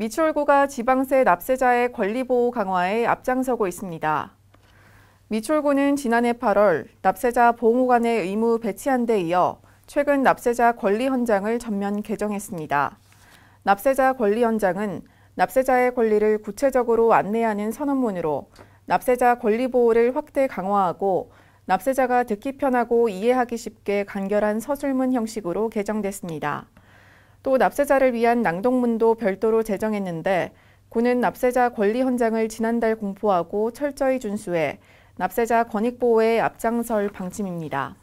미추홀구가 지방세 납세자의 권리보호 강화에 앞장서고 있습니다. 미추홀구는 지난해 8월 납세자 보호관의 의무 배치한 데 이어 최근 납세자 권리 헌장을 전면 개정했습니다. 납세자 권리 헌장은 납세자의 권리를 구체적으로 안내하는 선언문으로 납세자 권리 보호를 확대 강화하고 납세자가 듣기 편하고 이해하기 쉽게 간결한 서술문 형식으로 개정됐습니다. 또 납세자를 위한 낭독문도 별도로 제정했는데 군은 납세자 권리 헌장을 지난달 공포하고 철저히 준수해 납세자 권익보호에 앞장설 방침입니다.